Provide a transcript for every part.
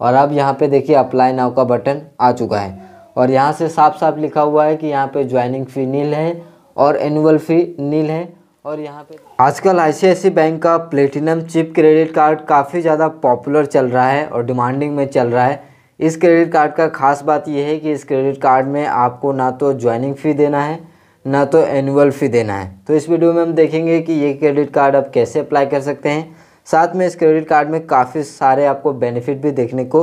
और अब यहाँ पे देखिए अप्लाई नाव का बटन आ चुका है और यहाँ से साफ साफ लिखा हुआ है कि यहाँ पे ज्वाइनिंग फ़ी नील है और एनुअल फ़ी नील है और यहाँ पे आजकल आई बैंक का प्लेटिनम चिप क्रेडिट कार्ड काफ़ी ज़्यादा पॉपुलर चल रहा है और डिमांडिंग में चल रहा है इस क्रेडिट कार्ड का खास बात यह है कि इस क्रेडिट कार्ड में आपको ना तो ज्वाइनिंग फ़ी देना है ना तो एनुअल फ़ी देना है तो इस वीडियो में हम देखेंगे कि ये क्रेडिट कार्ड आप कैसे अप्लाई कर सकते हैं साथ में इस क्रेडिट कार्ड में काफ़ी सारे आपको बेनिफिट भी देखने को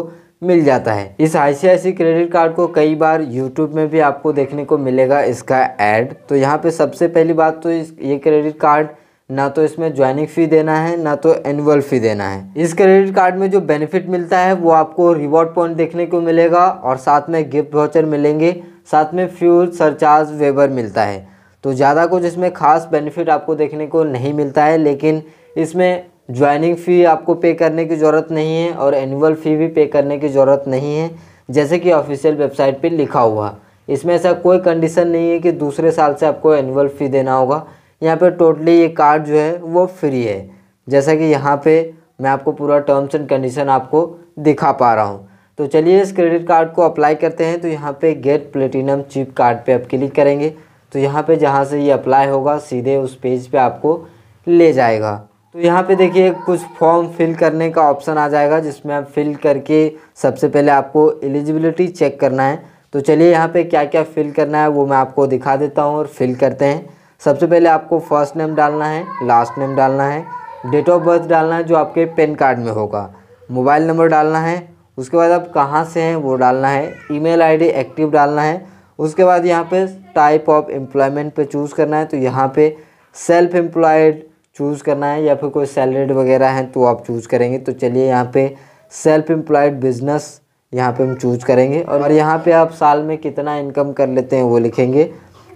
मिल जाता है इस आई क्रेडिट कार्ड को कई बार यूट्यूब में भी आपको देखने को मिलेगा इसका एड तो यहाँ पर सबसे पहली बात तो इस ये क्रेडिट कार्ड ना तो इसमें ज्वाइनिंग फ़ी देना है ना तो एनुअल फ़ी देना है इस क्रेडिट कार्ड में जो बेनिफिट मिलता है वो आपको रिवॉर्ड पॉइंट देखने को मिलेगा और साथ में गिफ्ट वाचर मिलेंगे साथ में फ्यूल सरचार्ज वेबर मिलता है तो ज़्यादा कुछ इसमें खास बेनिफिट आपको देखने को नहीं मिलता है लेकिन इसमें ज्वाइनिंग फ़ी आपको पे करने की ज़रूरत नहीं है और एनुअल फ़ी भी पे करने की ज़रूरत नहीं है जैसे कि ऑफिशियल वेबसाइट पे लिखा हुआ इसमें ऐसा कोई कंडीशन नहीं है कि दूसरे साल से आपको एनुअल फ़ी देना होगा यहाँ पे टोटली ये कार्ड जो है वो फ्री है जैसा कि यहाँ पे मैं आपको पूरा टर्म्स एंड कंडीशन आपको दिखा पा रहा हूँ तो चलिए इस क्रेडिट कार्ड को अप्लाई करते हैं तो यहाँ पर गेट प्लेटिनम चिप कार्ड पर आप क्लिक करेंगे तो यहाँ पर जहाँ से ये अप्लाई होगा सीधे उस पेज पे आपको ले जाएगा तो यहाँ पे देखिए कुछ फॉर्म फिल करने का ऑप्शन आ जाएगा जिसमें आप फिल करके सबसे पहले आपको एलिजिबिलिटी चेक करना है तो चलिए यहाँ पे क्या क्या फिल करना है वो मैं आपको दिखा देता हूँ और फिल करते हैं सबसे पहले आपको फर्स्ट नेम डालना है लास्ट नेम डालना है डेट ऑफ बर्थ डालना है जो आपके पेन कार्ड में होगा मोबाइल नंबर डालना है उसके बाद आप कहाँ से हैं वो डालना है ई मेल एक्टिव डालना है उसके बाद यहाँ पर टाइप ऑफ एम्प्लॉयमेंट पर चूज़ करना है तो यहाँ पर सेल्फ एम्प्लॉयड चूज़ करना है या फिर कोई सैलरीड वगैरह है तो आप चूज़ करेंगे तो चलिए यहाँ पे सेल्फ एम्प्लॉयड बिजनेस यहाँ पे हम चूज़ करेंगे और यहाँ पे आप साल में कितना इनकम कर लेते हैं वो लिखेंगे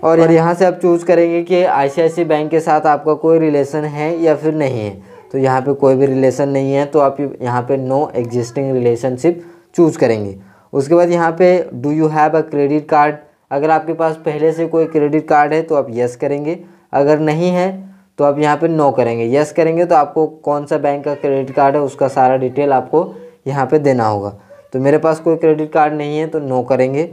और, यहाँ से आप चूज़ करेंगे कि आई बैंक के साथ आपका कोई रिलेशन है या फिर नहीं है तो यहाँ पर कोई भी रिलेशन नहीं है तो आप यहाँ पर नो एग्जिस्टिंग रिलेशनशिप चूज़ करेंगे उसके बाद यहाँ पे do you have a credit card अगर आपके पास पहले से कोई क्रेडिट कार्ड है तो आप यस करेंगे अगर नहीं है तो आप यहाँ पे नो करेंगे यस करेंगे तो आपको कौन सा बैंक का क्रेडिट कार्ड है उसका सारा डिटेल आपको यहाँ पे देना होगा तो मेरे पास कोई क्रेडिट कार्ड नहीं है तो नो करेंगे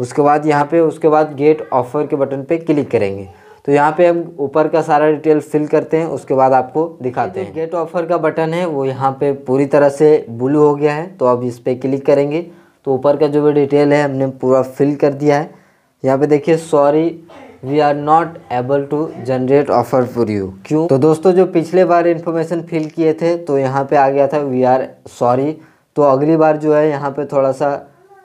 उसके बाद यहाँ पे उसके बाद गेट ऑफर के बटन पे क्लिक करेंगे तो यहाँ पे हम ऊपर का सारा डिटेल फिल करते हैं उसके बाद आपको दिखाते हैं गेट ऑफर का बटन है वो यहाँ पे पूरी तरह से ब्लू हो गया है तो अब इस पर क्लिक करेंगे तो ऊपर का जो भी डिटेल है हमने पूरा फिल कर दिया है यहाँ पर देखिए sorry we are not able to generate offer for you क्यों तो दोस्तों जो पिछले बार इन्फॉर्मेशन फिल किए थे तो यहाँ पे आ गया था वी आर सॉरी तो अगली बार जो है यहाँ पे थोड़ा सा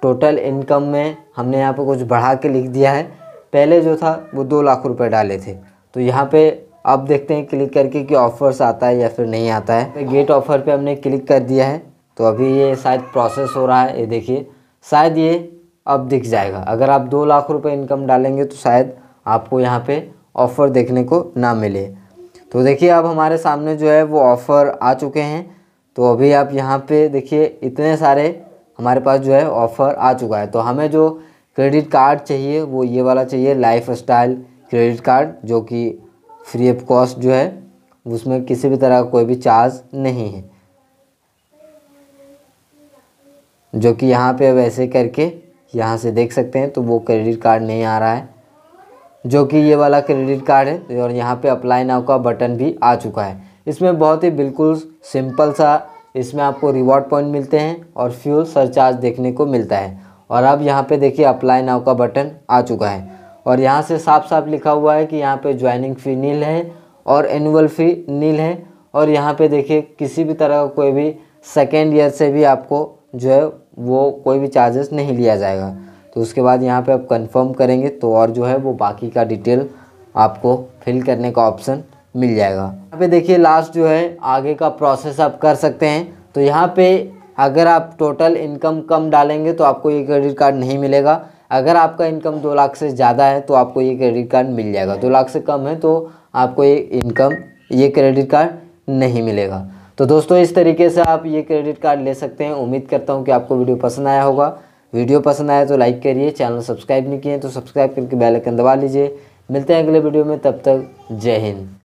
टोटल इनकम में हमने यहाँ पे कुछ बढ़ा के लिख दिया है पहले जो था वो दो लाख रुपए डाले थे तो यहाँ पे अब देखते हैं क्लिक करके कि ऑफ़र्स आता है या फिर नहीं आता है गेट तो ऑफ़र पे हमने क्लिक कर दिया है तो अभी ये शायद प्रोसेस हो रहा है ये देखिए शायद ये अब दिख जाएगा अगर आप दो लाख रुपए इनकम डालेंगे तो शायद आपको यहाँ पे ऑफ़र देखने को ना मिले तो देखिए अब हमारे सामने जो है वो ऑफ़र आ चुके हैं तो अभी आप यहाँ पे देखिए इतने सारे हमारे पास जो है ऑफ़र आ चुका है तो हमें जो क्रेडिट कार्ड चाहिए वो ये वाला चाहिए लाइफ स्टाइल क्रेडिट कार्ड जो कि फ्री ऑफ कॉस्ट जो है उसमें किसी भी तरह का कोई भी चार्ज नहीं है जो कि यहाँ पे वैसे करके यहाँ से देख सकते हैं तो वो क्रेडिट कार्ड नहीं आ रहा है जो कि ये वाला क्रेडिट कार्ड है और यहाँ पे अप्लाई नाव का बटन भी आ चुका है इसमें बहुत ही बिल्कुल सिंपल सा इसमें आपको रिवॉर्ड पॉइंट मिलते हैं और फ्यूल सरचार्ज देखने को मिलता है और अब यहाँ पे देखिए अप्लाई नाव का बटन आ चुका है और यहाँ से साफ साफ लिखा हुआ है कि यहाँ पर ज्वाइनिंग फ़ी नील है और एनुअल फ़ी नील है और यहाँ पर देखिए किसी भी तरह का कोई भी सेकेंड ईयर से भी आपको जो है वो कोई भी चार्जेस नहीं लिया जाएगा तो उसके बाद यहाँ पे आप कंफर्म करेंगे तो और जो है वो बाकी का डिटेल आपको फिल करने का ऑप्शन मिल जाएगा यहाँ पे देखिए लास्ट जो है आगे का प्रोसेस आप कर सकते हैं तो यहाँ पे अगर आप टोटल इनकम कम डालेंगे तो आपको ये क्रेडिट कार्ड नहीं मिलेगा अगर आपका इनकम दो लाख से ज़्यादा है तो आपको ये क्रेडिट कार्ड मिल जाएगा दो लाख से कम है तो आपको ये इनकम ये क्रेडिट कार्ड नहीं मिलेगा तो दोस्तों इस तरीके से आप ये क्रेडिट कार्ड ले सकते हैं उम्मीद करता हूँ कि आपको वीडियो पसंद आया होगा वीडियो पसंद आया तो लाइक करिए चैनल सब्सक्राइब नहीं किए तो सब्सक्राइब करके बेल आइकन दबा लीजिए मिलते हैं अगले वीडियो में तब तक जय हिंद